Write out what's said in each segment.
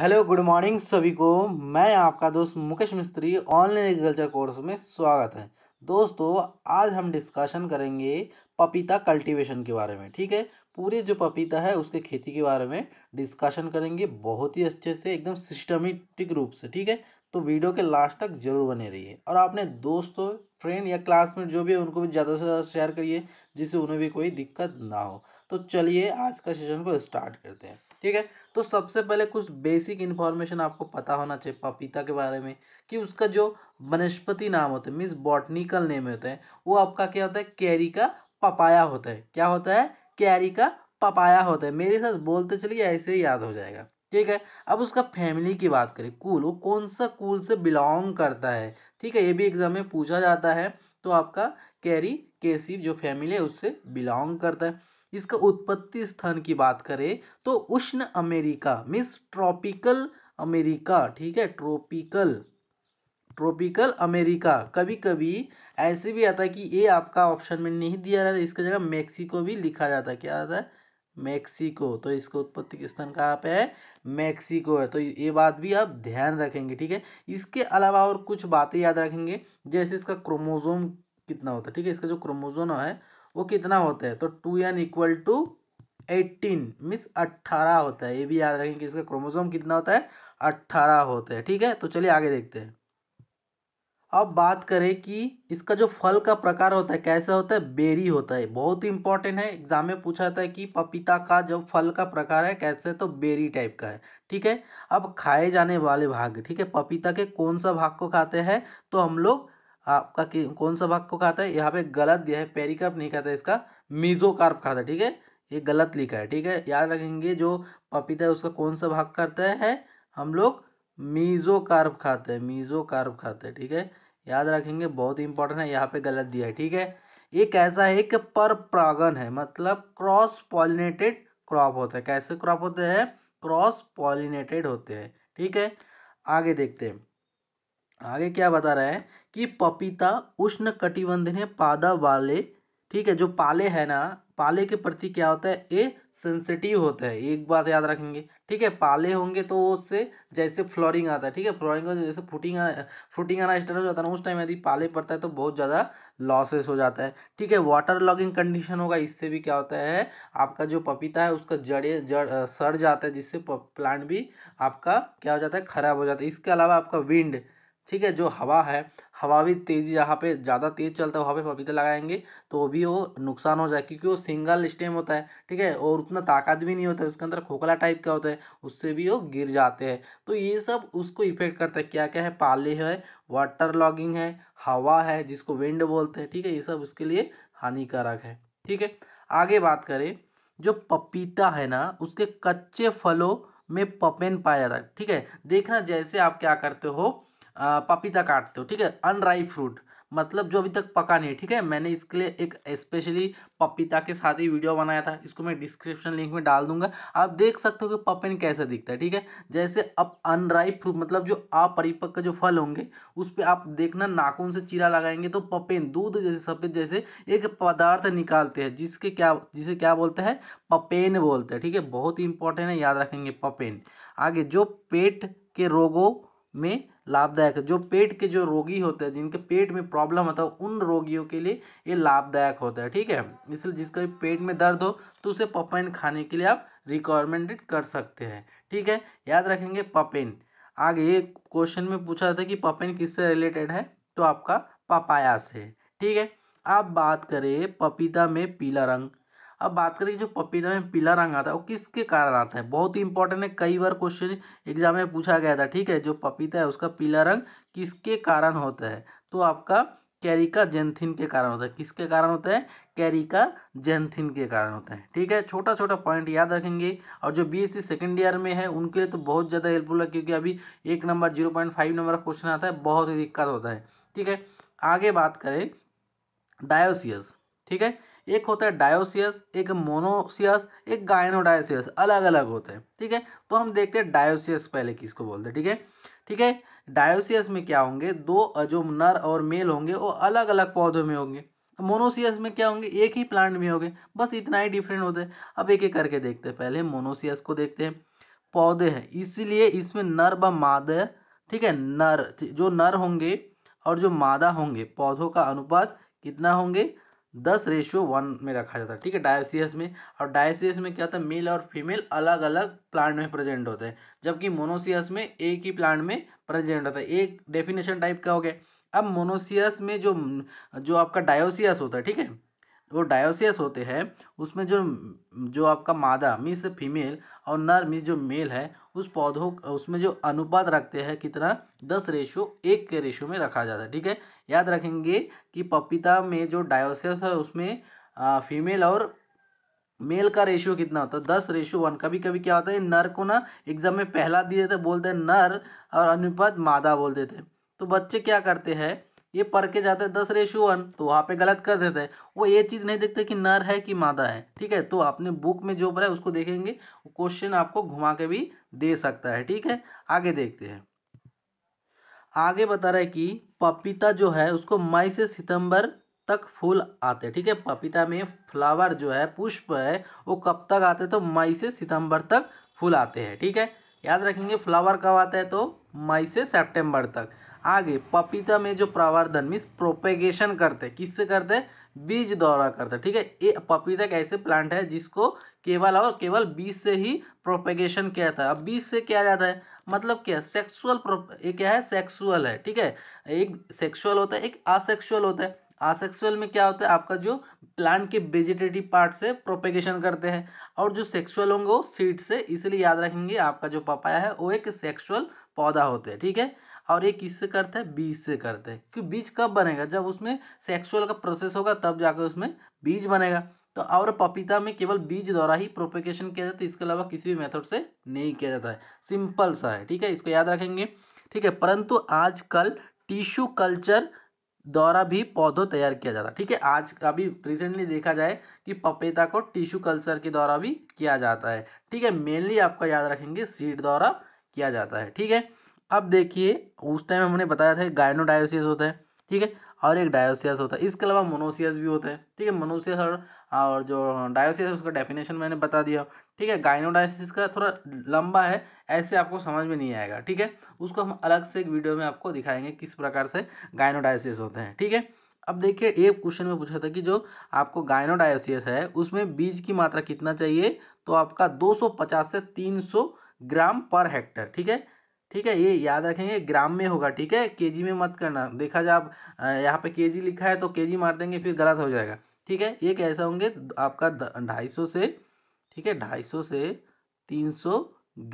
hello good morning सभी को मैं आपका दोस्त मुकेश मिस्त्री ऑनलाइन एग्रीकल्चर कोर्स में स्वागत है दोस्तों आज हम डिस्कशन करेंगे पपीता कल्टीवेशन के बारे में ठीक है पूरे जो पपीता है उसके खेती के बारे में डिस्कशन करेंगे बहुत ही अच्छे से एकदम सिस्टमेटिक रूप से ठीक है तो वीडियो के लास्ट तक जरूर बने रहिए और आपने दोस्तों फ्रेंड या क्लासमेट जो भी है उनको भी ज़्यादा से ज़्यादा शेयर करिए जिससे उन्हें भी कोई दिक्कत ना हो तो चलिए आज का सेशन को स्टार्ट करते हैं ठीक है तो सबसे पहले कुछ बेसिक इन्फॉर्मेशन आपको पता होना चाहिए पपीता के बारे में कि उसका जो वनस्पति नाम होता है मीन्स बॉटनिकल नेम होता है वो आपका क्या होता है कैरी का पपाया होता है क्या होता है कैरी का पपाया होता है मेरे साथ बोलते चलिए ऐसे ही याद हो जाएगा ठीक है अब उसका फैमिली की बात करें कूल वो कौन सा कूल से बिलोंग करता है ठीक है ये भी एग्जाम में पूछा जाता है तो आपका कैरी केसी जो फैमिली है उससे बिलोंग करता है इसका उत्पत्ति स्थान की बात करें तो उष्ण अमेरिका मीन्स ट्रॉपिकल अमेरिका ठीक है ट्रॉपिकल ट्रॉपिकल अमेरिका कभी कभी ऐसे भी आता है कि ये आपका ऑप्शन में नहीं दिया जाता इसका जगह मैक्सिको भी लिखा जाता है क्या आता है मैक्सिको तो इसका उत्पत्ति स्थान कहाँ पे है मैक्सिको है तो ये बात भी आप ध्यान रखेंगे ठीक है इसके अलावा और कुछ बातें याद रखेंगे जैसे इसका क्रोमोजोम कितना होता है ठीक है इसका जो क्रोमोजोम है वो कितना होता है तो two N equal to eighteen means अट्ठारह होता है ये भी याद रखें कि इसका क्रोमोसोम कितना होता है अट्ठारह होता है ठीक है तो चलिए आगे देखते हैं अब बात करें कि इसका जो फल का प्रकार होता है कैसा होता है बेरी होता है बहुत ही इंपॉर्टेंट है एग्जाम में पूछा जाता है कि पपीता का जो फल का प्रकार है कैसे तो बेरी टाइप का है ठीक है अब खाए जाने वाले भाग ठीक है पपीता के कौन सा भाग को खाते हैं तो हम लोग आपका कौन सा भाग को खाता है यहाँ पे गलत दिया है पेरिकार्प नहीं खाता इसका मीजोकार्प खाता है ठीक है ये गलत लिखा है ठीक है याद रखेंगे जो पपीता है उसका कौन सा भाग करता है हम लोग मीजोकार्प खाते हैं मीजोकार्प खाते हैं ठीक है याद रखेंगे बहुत इंपॉर्टेंट है यहाँ पे गलत दिया है ठीक है ये कैसा है कि पर परागन है मतलब क्रॉस पॉलिनेटेड क्रॉप होता है कैसे क्रॉप होते हैं क्रॉस पॉलिनेटेड होते हैं ठीक है आगे देखते हैं आगे क्या बता रहा है कि पपीता उष्ण कटिबंधीय पादा वाले ठीक है जो पाले है ना पाले के प्रति क्या होता है ये सेंसिटिव होता है एक बात याद रखेंगे ठीक है पाले होंगे तो उससे जैसे फ्लोरिंग आता है ठीक है फ्लोरिंग को जैसे फूटिंग फूटिंग आना स्टार्ट हो जाता है ना उस टाइम यदि पाले पड़ता है तो बहुत ज़्यादा लॉसेस हो जाता है ठीक है वाटर लॉगिंग कंडीशन होगा इससे भी क्या होता है आपका जो पपीता है उसका जड़े जड़ सड़ जाता है जिससे प्लांट भी आपका क्या हो जाता है खराब हो जाता है इसके अलावा आपका विंड ठीक है जो हवा है हवा भी तेज़ी जहाँ पे ज़्यादा तेज़ चलता है वहाँ पे पपीता लगाएंगे तो भी वो नुकसान हो जाए क्योंकि वो सिंगल स्टेम होता है ठीक है और उतना ताकत भी नहीं होता है उसके अंदर खोखला टाइप का होता है उससे भी वो गिर जाते हैं तो ये सब उसको इफेक्ट करता है क्या क्या है पाले है वाटर लॉगिंग है हवा है जिसको विंड बोलते हैं ठीक है ये सब उसके लिए हानिकारक है ठीक है आगे बात करें जो पपीता है ना उसके कच्चे फलों में पपेन पाया जाता है ठीक है देखना जैसे आप क्या करते हो पपीता काटते हो ठीक है अनराइ फ्रूट मतलब जो अभी तक पका नहीं ठीक है मैंने इसके लिए एक स्पेशली पपीता के साथ ही वीडियो बनाया था इसको मैं डिस्क्रिप्शन लिंक में डाल दूंगा आप देख सकते हो कि पपिन कैसे दिखता है ठीक है जैसे अब अनराइ फ्रूट मतलब जो अपरिपक्व जो फल होंगे उस पर आप देखना नाखून से चीरा लगाएंगे तो पपेन दूध जैसे सफ़ेद जैसे एक पदार्थ निकालते हैं जिसके क्या जिसे क्या बोलते हैं पपेन बोलते हैं ठीक है बहुत ही इंपॉर्टेंट है याद रखेंगे पपेन आगे जो पेट के रोगों में लाभदायक है जो पेट के जो रोगी होते हैं जिनके पेट में प्रॉब्लम होता है उन रोगियों के लिए ये लाभदायक होता है ठीक है इसलिए जिसका भी पेट में दर्द हो तो उसे पपेन खाने के लिए आप रिकॉमेंडेड कर सकते हैं ठीक है याद रखेंगे पपेन आगे ये क्वेश्चन में पूछा था कि पपेन किससे रिलेटेड है तो आपका पपाया से ठीक है आप बात करें पपीता में पीला रंग अब बात करें जो पपीता में पीला रंग आता है वो किसके कारण आता है बहुत ही इंपॉर्टेंट है कई बार क्वेश्चन एग्जाम में पूछा गया था ठीक है जो पपीता है उसका पीला रंग किसके कारण होता है तो आपका कैरिका जेंथिन के कारण होता है किसके कारण होता है कैरिका जेंथिन के कारण होता है ठीक है छोटा छोटा पॉइंट याद रखेंगे और जो बी सी सेकेंड ईयर में है उनके लिए तो बहुत ज़्यादा हेल्पफुल है क्योंकि अभी एक number zero point five number का क्वेश्चन आता है बहुत ही दिक्कत होता है ठीक है आगे बात करें डायोसियस ठीक है एक होता है डायोसियस एक मोनोसियस एक गायनोडायोसियस अलग अलग होते हैं ठीक है तो हम देखते हैं डायोसियस पहले किसको बोलते हैं ठीक है ठीक है डायोसियस में क्या होंगे दो जो नर और मेल होंगे वो अलग अलग पौधों में होंगे मोनोसियस में क्या होंगे एक ही प्लांट में होंगे बस इतना ही डिफरेंट होते हैं अब एक एक करके देखते हैं पहले मोनोसियस को देखते हैं पौधे हैं इसीलिए इसमें नर व मादा ठीक है नर जो नर होंगे और जो मादा होंगे पौधों का अनुपात कितना होंगे दस रेशियो वन में रखा जाता है ठीक है डायसियस में और डायसियस में क्या था मेल और फीमेल अलग अलग प्लांट में प्रेजेंट होते हैं जबकि मोनोसियस में एक ही प्लांट में प्रेजेंट होता है एक डेफिनेशन टाइप का हो गया अब मोनोसियस में जो जो आपका डायोसियस होता है ठीक है वो डायोसियस होते हैं उसमें जो जो आपका मादा मिस फीमेल और नर मिस जो मेल है उस पौधों उसमें जो अनुपात रखते हैं कितना दस रेशो एक के रेशो में रखा जाता है ठीक है याद रखेंगे कि पपीता में जो डायोसियस है उसमें फीमेल और मेल का रेशियो कितना होता है दस रेशो वन कभी कभी क्या होता है नर को ना एग्जाम में पहला दिए थे बोलते हैं नर और अनुपात मादा बोल देते तो बच्चे क्या करते हैं ये पढ़ के जाते हैं दस रेशू वन तो वहाँ पे गलत कर देते हैं वो ये चीज़ नहीं देखते कि नर है कि मादा है ठीक है तो आपने बुक में जो पढ़ा है उसको देखेंगे क्वेश्चन आपको घुमा के भी दे सकता है ठीक है आगे देखते हैं आगे बता रहा है कि पपीता जो है उसको मई से सितंबर तक फूल आते हैं ठीक है पपीता में फ्लावर जो है पुष्प है वो कब तक आते तो मई से सितंबर तक फूल आते हैं ठीक है याद रखेंगे फ्लावर कब आता है तो मई से सेप्टेम्बर तक आगे पपीता में जो प्रावर्धन मीन्स प्रोपेगेशन करते हैं किससे करते हैं बीज दौरा करते हैं ठीक है ये पपीता एक ऐसे प्लांट है जिसको केवल और केवल बीज से ही प्रोपेगेशन किया जाता है अब बीज से क्या जाता है मतलब क्या सेक्सुअल ये क्या है सेक्सुअल है ठीक है एक सेक्सुअल होता है एक असेक्सुअल होता है आसेक्सुअल में क्या होता है आपका जो प्लांट के वेजिटेटिव पार्ट से प्रोपेगेशन करते हैं और जो सेक्सुअल होंगे वो सीड से इसलिए याद रखेंगे आपका जो पपाया है वो एक सेक्सुअल पौधा होते हैं ठीक है और ये किससे करते हैं बीज से करते हैं क्यों बीज कब बनेगा जब उसमें सेक्सुअल का प्रोसेस होगा तब जाकर उसमें बीज बनेगा तो और पपीता में केवल बीज द्वारा ही प्रोपेगेशन किया जाता है तो इसके अलावा किसी भी मेथड से नहीं किया जाता है सिंपल सा है ठीक है इसको याद रखेंगे ठीक है परंतु आजकल टिश्यू कल्चर द्वारा भी पौधों तैयार किया जाता है ठीक है आज अभी रिसेंटली देखा जाए कि पपीता को टिश्यू कल्चर के द्वारा भी किया जाता है ठीक है मेनली आपका याद रखेंगे सीड द्वारा किया जाता है ठीक है अब देखिए उस टाइम हमने बताया था डायोसियस होता है ठीक है और एक डायोसियस होता है इसके अलावा मोनोसियस भी होता है ठीक है मोनोसियस और और जो डायोसियस उसका डेफिनेशन मैंने बता दिया ठीक है गाइनोडायोसिस का थोड़ा लंबा है ऐसे आपको समझ में नहीं आएगा ठीक है उसको हम अलग से एक वीडियो में आपको दिखाएंगे किस प्रकार से गाइनोडायोसिस होते हैं ठीक है अब देखिए एक क्वेश्चन में पूछा था कि जो आपको गायनोडायोसियस है उसमें बीज की मात्रा कितना चाहिए तो आपका पचास से सौ ग्राम पर हेक्टर ठीक है ठीक है ये याद रखेंगे ग्राम में होगा ठीक है केजी में मत करना देखा जाए आप यहाँ पे केजी लिखा है तो केजी मार देंगे फिर गलत हो जाएगा ठीक है ये कैसा होंगे आपका ढाई सौ से ठीक है ढाई सौ से तीन सौ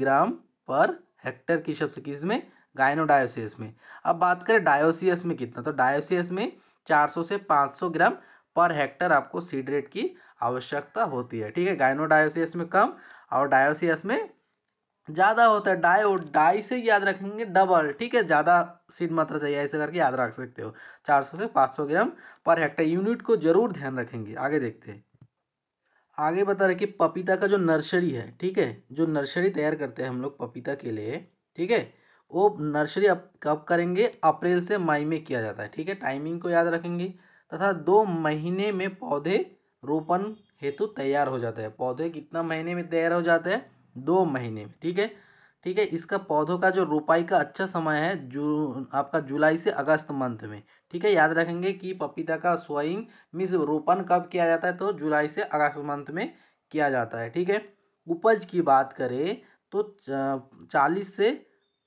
ग्राम पर हेक्टर की शब्द किस में गायनोडायोसियस में अब बात करें डायोसियस में कितना तो डायोसियस में चार सौ से पाँच सौ ग्राम पर हेक्टर आपको सीड रेट की आवश्यकता होती है ठीक है गायनोडायोसियस में कम और डायोसियस में ज़्यादा होता है डाई और डाई से याद रखेंगे डबल ठीक है ज़्यादा सीड मात्रा चाहिए ऐसे करके याद रख सकते हो 400 से 500 ग्राम पर हेक्टर यूनिट को जरूर ध्यान रखेंगे आगे देखते हैं आगे बता रहे कि पपीता का जो नर्सरी है ठीक है जो नर्सरी तैयार करते हैं हम लोग पपीता के लिए ठीक है वो नर्सरी अब कब करेंगे अप्रैल से मई में किया जाता है ठीक है टाइमिंग को याद रखेंगे तथा दो महीने में पौधे रोपण हेतु तैयार हो जाता है पौधे कितना महीने में तैयार हो जाते हैं दो महीने ठीक है ठीक है इसका पौधों का जो रोपाई का अच्छा समय है जू आपका जुलाई से अगस्त मंथ में ठीक है याद रखेंगे कि पपीता का स्वयं मिस रोपण कब किया जाता है तो जुलाई से अगस्त मंथ में किया जाता है ठीक है उपज की बात करें तो चालीस से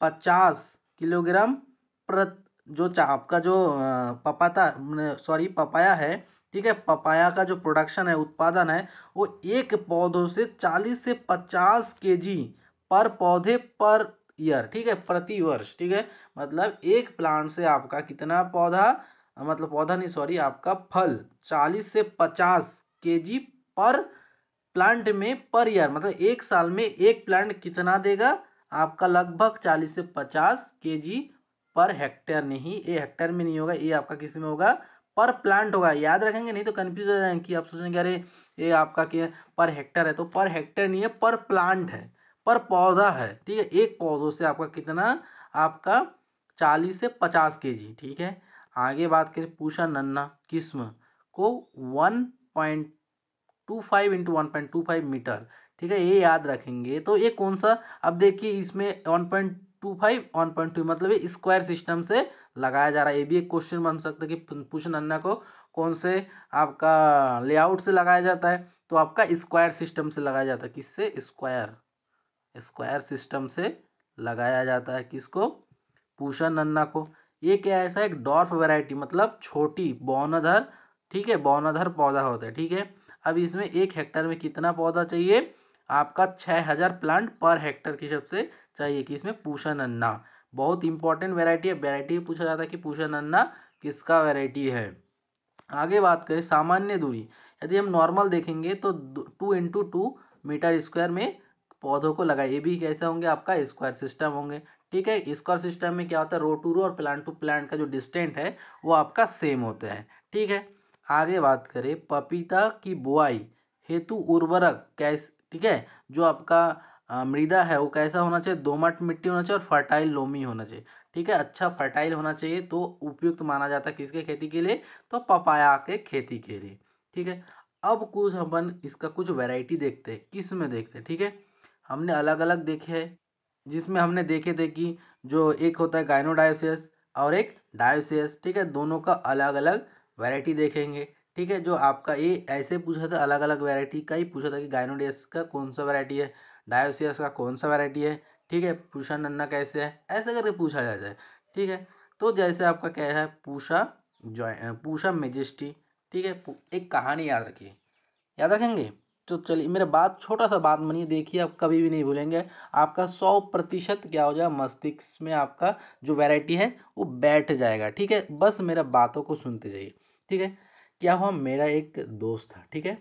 पचास किलोग्राम प्रत जो आपका जो पपाता सॉरी पपाया है ठीक है पपाया का जो प्रोडक्शन है उत्पादन है वो एक पौधों से चालीस से पचास के पर पौधे पर ईयर ठीक है प्रति वर्ष ठीक है मतलब एक प्लांट से आपका कितना पौधा मतलब पौधा नहीं सॉरी आपका फल चालीस से पचास के पर प्लांट में पर ईयर मतलब एक साल में एक प्लांट कितना देगा आपका लगभग चालीस से पचास के पर हेक्टेयर नहीं ये हेक्टेयर में नहीं होगा ये आपका किस में होगा पर प्लांट होगा याद रखेंगे नहीं तो कन्फ्यूज हो जाएंगे कि आप सोचेंगे अरे ये आपका क्या पर हेक्टर है तो पर हेक्टर नहीं है पर प्लांट है पर पौधा है ठीक है एक पौधों से आपका कितना आपका चालीस से पचास के जी ठीक है आगे बात करें पूषा नन्ना किस्म को one point two five into one point two five metre ठीक है ये याद रखेंगे तो ये कौन सा अब देखिए इसमें one point two five one point two मतलब स्क्वायर सिस्टम से लगाया जा रहा है ये भी एक क्वेश्चन बन सकता है कि पूछन अन्ना को कौन से आपका लेआउट से लगाया जाता है तो आपका स्क्वायर सिस्टम से लगाया जाता है किससे स्क्वायर स्क्वायर सिस्टम से लगाया जाता है किसको पूषण अन्ना को ये क्या है ऐसा एक डॉर्फ वैरायटी मतलब छोटी बौनाधर ठीक है बौनाधर पौधा होता है ठीक है अब इसमें एक हेक्टर में कितना पौधा चाहिए आपका छः हज़ार प्लांट पर हेक्टर के हिसाब से चाहिए कि इसमें पूषा अन्ना बहुत इंपॉर्टेंट वेराइटी है वेराइटी पूछा जाता है कि पूछा नन्ना किसका वेराइटी है आगे बात करें सामान्य दूरी यदि हम नॉर्मल देखेंगे तो two into two metre square में पौधों को लगाए ये भी कैसे होंगे आपका स्क्वायर सिस्टम होंगे ठीक है स्क्वायर सिस्टम में क्या होता है रो टू रो और प्लांट टू प्लांट का जो डिस्टेंट है वो आपका सेम होता है ठीक है आगे बात करें पपीता की बुआई हेतु उर्वरक कैस ठीक है जो आपका मृदा है वो कैसा होना चाहिए दोमट मिट्टी होना चाहिए और फर्टाइल लोमी होना चाहिए ठीक है अच्छा फर्टाइल होना चाहिए तो उपयुक्त माना जाता है किसके खेती के लिए तो पपाया के खेती के लिए ठीक है अब कुछ अपन इसका कुछ वैरायटी देखते हैं किस में देखते हैं ठीक है हमने अलग अलग देखे है जिसमें हमने देखे थे कि जो एक होता है गायनोडायोसियस और एक डायोसियस ठीक है दोनों का अलग अलग वैरायटी देखेंगे ठीक है जो आपका ये ऐसे पूछा था अलग अलग वैरायटी का ही पूछा था कि गायनोडियस का कौन सा वैरायटी है डायोसियस का कौन सा वैरायटी है ठीक है पूषा नन्ना कैसे है ऐसे करके पूछा जा जाए ठीक है तो जैसे आपका क्या है पूषा जॉय पूषा मेजिस्टी ठीक है एक कहानी याद रखिए याद रखेंगे तो चलिए मेरा बात छोटा सा बात मनी देखिए आप कभी भी नहीं भूलेंगे आपका सौ प्रतिशत क्या हो जाए मस्तिष्क में आपका जो वैरायटी है वो बैठ जाएगा ठीक है बस मेरा बातों को सुनते जाइए ठीक है क्या हुआ मेरा एक दोस्त था ठीक है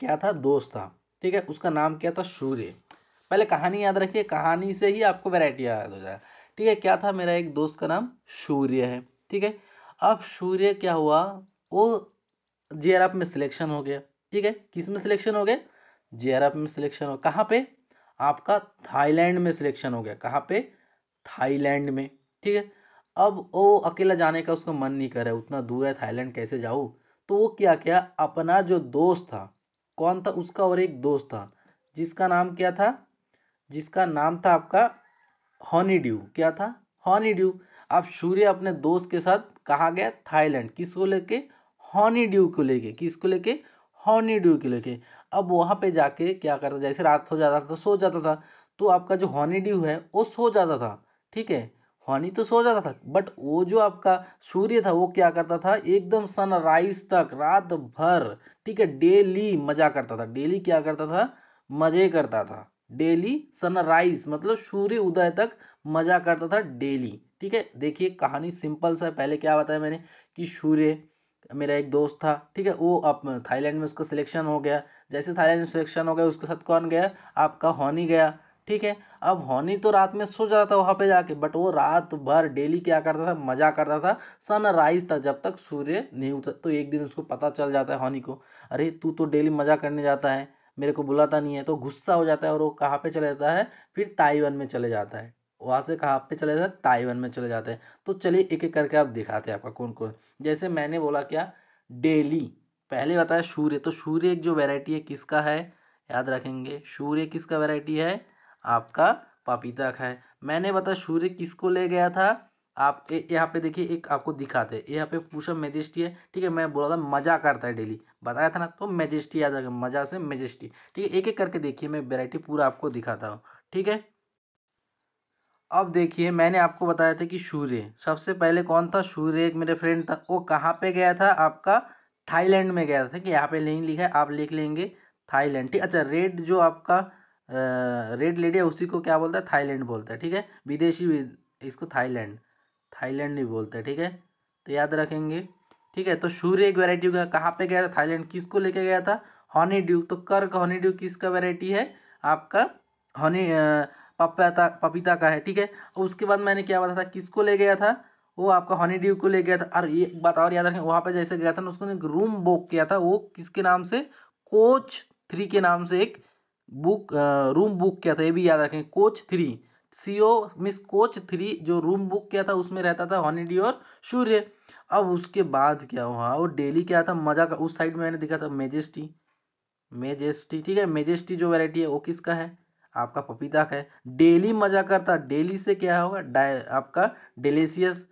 क्या था दोस्त था ठीक है उसका नाम क्या था सूर्य पहले कहानी याद रखिए कहानी से ही आपको वैरायटी याद हो जाए ठीक है क्या था मेरा एक दोस्त का नाम सूर्य है ठीक है अब सूर्य क्या हुआ वो जे आर एफ में सिलेक्शन हो गया ठीक है किस में सिलेक्शन हो गया जे आर एफ में सिलेक्शन हो कहाँ पर आपका थाईलैंड में सिलेक्शन हो गया कहाँ पर थाईलैंड में ठीक है अब वो अकेला जाने का उसका मन नहीं कर रहा उतना दूर है थाईलैंड कैसे जाऊँ तो वो क्या क्या अपना जो दोस्त था कौन था उसका और एक दोस्त था जिसका नाम क्या था जिसका नाम था आपका हॉनी ड्यू क्या था हॉनी ड्यू अब सूर्य अपने दोस्त के साथ कहा गया थाईलैंड किसको लेके हॉनी ड्यू को लेके किसको लेके हॉनी ड्यू को लेके अब वहाँ पे जाके क्या करता जैसे रात हो जाता था सो जाता था तो आपका जो हॉनी ड्यू है वो सो जाता था ठीक है हनी तो सो जाता था बट वो जो आपका सूर्य था वो क्या करता था एकदम सनराइज तक रात भर ठीक है डेली मजा करता था डेली क्या करता था मजे करता था डेली सनराइज मतलब सूर्य उदय तक मजा करता था डेली ठीक है देखिए कहानी सिंपल सा है पहले क्या बताया मैंने कि सूर्य मेरा एक दोस्त था ठीक है वो अब थाईलैंड में उसका सिलेक्शन हो गया जैसे थाईलैंड में सिलेक्शन हो गया उसके साथ कौन गया आपका हॉनी गया ठीक है अब हॉनी तो रात में सो जाता था वहाँ पे जाके बट वो रात भर डेली क्या करता था मज़ा करता था सनराइज था जब तक सूर्य नहीं उठता तो एक दिन उसको पता चल जाता है हॉनी को अरे तू तो डेली मज़ा करने जाता है मेरे को बुलाता नहीं है तो गुस्सा हो जाता है और वो कहाँ पे चले जाता है फिर ताइवान में चले जाता है वहाँ से कहाँ पे चले जाता है ताइवान में चले जाते हैं तो चलिए एक एक करके आप दिखाते हैं आपका कौन कौन जैसे मैंने बोला क्या डेली पहले बताया सूर्य तो सूर्य एक जो वेराइटी है किसका है याद रखेंगे सूर्य किसका वेराइटी है आपका पपीता खाएं मैंने बता सूर्य किसको ले गया था आप यहाँ पे देखिए एक आपको दिखाते हैं यहाँ पे पूछा मेजेस्टी है ठीक है मैं बोला था मज़ा करता है डेली बताया था ना तो मेजेस्टी आ जाएगा मज़ा से मेजेस्टी ठीक है एक एक करके देखिए मैं वेराइटी पूरा आपको दिखाता हूँ ठीक है अब देखिए मैंने आपको बताया था कि सूर्य सबसे पहले कौन था सूर्य एक मेरे फ्रेंड था वो कहाँ पे गया था आपका थाईलैंड में गया था कि यहाँ पे नहीं लिखा है आप लिख लेंगे थाईलैंड ठीक अच्छा रेड जो आपका रेड लेडी है उसी को क्या बोलता है थाईलैंड बोलता है ठीक है विदेशी इसको थाईलैंड थाईलैंड भी बोलते हैं ठीक है तो याद रखेंगे ठीक है तो सूर्य एक वेराइटी का कहाँ पे गया था थाईलैंड किसको लेके गया था हॉनी ड्यू तो कर्क हॉनी ड्यू किसका वेराइटी है आपका हॉनी पपीता पपीता का है ठीक है उसके बाद मैंने क्या बताया था किसको ले गया था वो आपका हॉनी ड्यू को ले गया था और ये बात और याद रखें वहाँ पर जैसे गया था ना उसको रूम बुक किया था वो किसके नाम से कोच थ्री के नाम से एक बुक रूम बुक किया था ये भी याद रखें coach three C O miss coach three जो रूम बुक किया था उसमें रहता था हॉनिडी और सूर्य अब उसके बाद क्या हुआ और डेली क्या था मजा का उस साइड में मैंने देखा था मेजेस्टी मेजेस्टी ठीक है मेजेस्टी जो वैरायटी है वो किसका है आपका पपीता का है डेली मजा करता डेली से क्या होगा डाय आपका डेलेसियस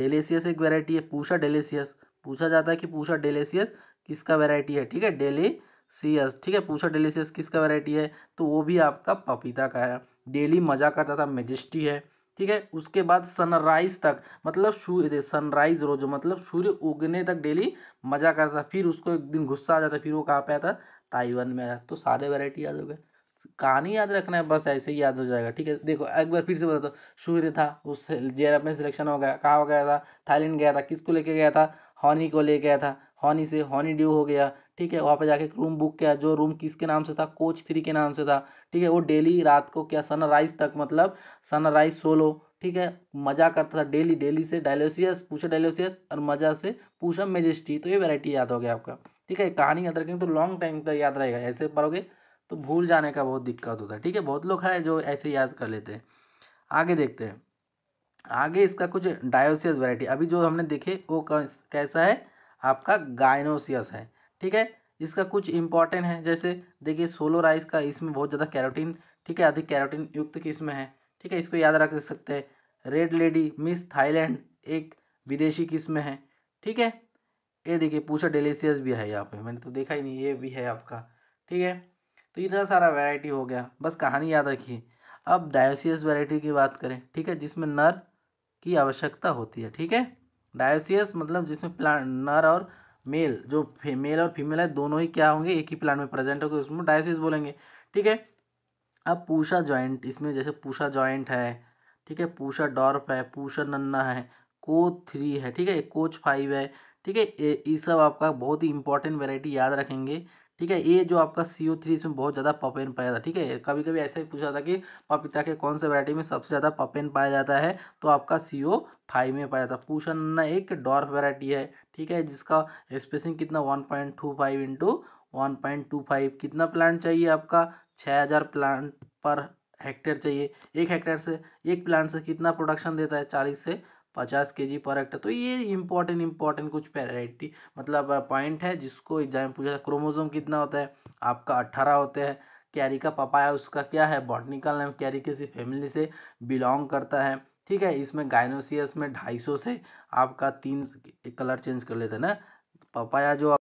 डेलेसियस एक वैरायटी है पूषा डेलेसियस पूछा जाता है कि पूषा डेलेसियस किसका वैरायटी है ठीक है डेली सी एस ठीक है पूछा डेली किसका वैरायटी है तो वो भी आपका पपीता का है डेली मजा करता था मेजिस्टी है ठीक है उसके बाद सनराइज तक मतलब सूर्य सनराइज रोज मतलब सूर्य उगने तक डेली मजा करता फिर उसको एक दिन गुस्सा आ जाता फिर वो कहाँ पे आता ताइवान में आया तो सारे वैरायटी याद हो गए कहानी याद रखना है बस ऐसे ही याद हो जाएगा ठीक है देखो एक बार फिर से बताता सूर्य था उस जेरअप में सिलेक्शन हो गया कहाँ हो गया था थाईलैंड गया था किसको लेके गया था हॉनी को ले गया था हॉनी से हॉनी ड्यू हो गया ठीक है वहाँ पर जाके रूम बुक किया जो रूम किसके नाम से था कोच थ्री के नाम से था ठीक है वो डेली रात को क्या सनराइज तक मतलब सनराइज सोलो ठीक है मजा करता था डेली डेली से डायलोसियस पूछा डायलोसियस और मजा से पूछा मेजेस्टी तो ये वैरायटी याद हो गया आपका ठीक है कहानी याद रखेंगे तो लॉन्ग टाइम तक याद रहेगा ऐसे पढ़ोगे तो भूल जाने का बहुत दिक्कत होता है ठीक है बहुत लोग हैं जो ऐसे याद कर लेते हैं आगे देखते हैं आगे इसका कुछ डायोसियस वैरायटी अभी जो हमने देखे वो कैसा है आपका गायनोसियस है ठीक है इसका कुछ इंपॉर्टेंट है जैसे देखिए सोलो राइस का इसमें बहुत ज़्यादा कैरोटीन ठीक है अधिक कैरोटीन युक्त किस्म है ठीक है इसको याद रख सकते हैं रेड लेडी मिस थाईलैंड एक विदेशी किस्म है ठीक है ये देखिए पूछा डेलीसियस भी है यहाँ पे मैंने तो देखा ही नहीं ये भी है आपका ठीक है तो इतना सारा वैरायटी हो गया बस कहानी याद रखिए अब डायोसियस वैरायटी की बात करें ठीक है जिसमें नर की आवश्यकता होती है ठीक है डायोसियस मतलब जिसमें प्लांट नर और मेल जो मेल और फीमेल है दोनों ही क्या होंगे एक ही प्लांट में प्रेजेंट होंगे उसमें डायोसिस बोलेंगे ठीक है अब पूषा जॉइंट इसमें जैसे पूषा जॉइंट है ठीक है पूषा डॉर्फ है पूषा नन्ना है कोच थ्री है ठीक है कोच फाइव है ठीक है ये सब आपका बहुत ही इंपॉर्टेंट वेराइटी याद रखेंगे ठीक है ये जो आपका सी ओ थ्री इसमें बहुत ज़्यादा पपेन पाया जाता है ठीक है कभी कभी ऐसा ही पूछा था कि पपीता के कौन से वैरायटी में सबसे ज़्यादा पपेन पाया जाता है तो आपका सी ओ फाइव में पाया जाता है पूषण एक डॉर्फ वैरायटी है ठीक है जिसका स्पेसिंग कितना one point two five into one point two five कितना प्लांट चाहिए आपका छः हज़ार प्लांट पर हेक्टेयर चाहिए एक हेक्टेयर से एक प्लांट से कितना प्रोडक्शन देता है चालीस से पचास के जी पर एक्टर तो ये इंपॉर्टेंट इंपॉर्टेंट कुछ पैराइटी मतलब पॉइंट है जिसको एग्जाम पूछा क्रोमोजोम कितना होता है आपका अट्ठारह होते हैं कैरी का पपाया उसका क्या है बॉटनिकल नाम कैरी किसी फैमिली से बिलोंग करता है ठीक है इसमें गाइनोसियस में ढाई सौ से आपका तीन कलर चेंज कर लेते हैं ना पपाया जो